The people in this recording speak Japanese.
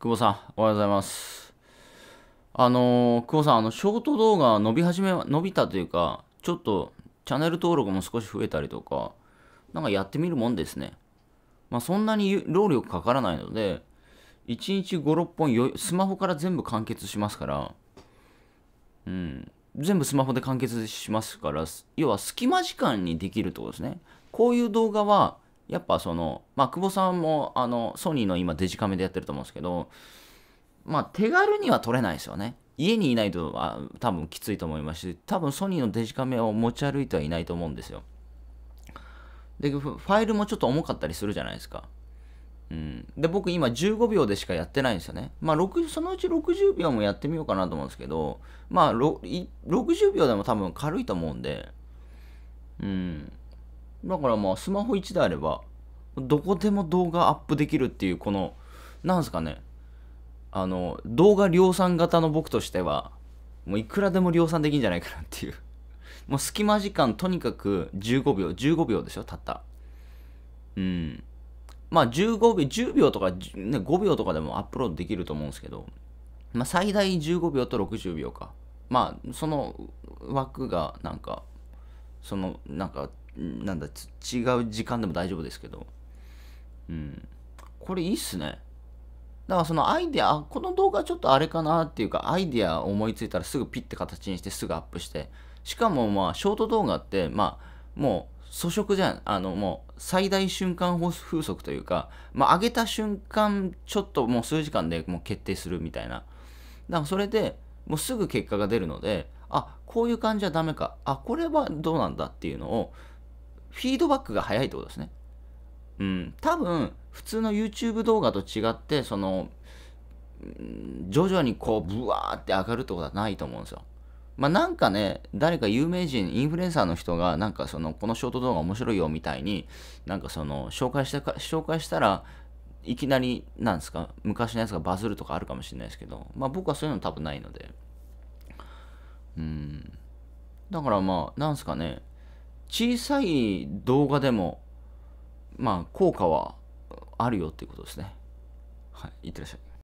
久保さん、おはようございます。あのー、久保さん、あの、ショート動画伸び始め、伸びたというか、ちょっと、チャンネル登録も少し増えたりとか、なんかやってみるもんですね。まあ、そんなに労力かからないので、1日5、6本よ、スマホから全部完結しますから、うん、全部スマホで完結しますから、要は隙間時間にできるってことですね。こういう動画は、やっぱその、まあ、久保さんもあのソニーの今デジカメでやってると思うんですけど、まあ、手軽には撮れないですよね。家にいないとは多分きついと思いますし、多分ソニーのデジカメを持ち歩いてはいないと思うんですよ。で、ファイルもちょっと重かったりするじゃないですか。うん、で、僕今15秒でしかやってないんですよね。まあ、そのうち60秒もやってみようかなと思うんですけど、まあ、60秒でも多分軽いと思うんで、うん、だからまあスマホ1であればどこでも動画アップできるっていうこのなんですかねあの動画量産型の僕としてはもういくらでも量産できるんじゃないかなっていう もう隙間時間とにかく15秒15秒でしょたったうんまあ15秒10秒とか、ね、5秒とかでもアップロードできると思うんですけど、まあ、最大15秒と60秒かまあその枠がなんかそのなんかなんだ、違う時間でも大丈夫ですけど。うん。これいいっすね。だからそのアイデア、この動画ちょっとあれかなっていうか、アイデア思いついたらすぐピッて形にしてすぐアップして、しかもまあ、ショート動画って、まあ、もう、粗食じゃん。あの、もう、最大瞬間風速というか、まあ、上げた瞬間、ちょっともう数時間でもう決定するみたいな。だからそれでもうすぐ結果が出るので、あ、こういう感じはダメか。あ、これはどうなんだっていうのを、フィードバックが早いってことですね。うん、多分普通の YouTube 動画と違ってその徐々にこうブワーって上がるってことはないと思うんですよ。まあなんかね誰か有名人インフルエンサーの人がなんかそのこのショート動画面白いよみたいになんかその紹介したか紹介したらいきなりなんですか昔のやつがバズるとかあるかもしれないですけどまあ僕はそういうの多分ないのでうんだからまあなんですかね小さい動画でも、まあ、効果はあるよっていうことですね。はい、いってらっしゃい。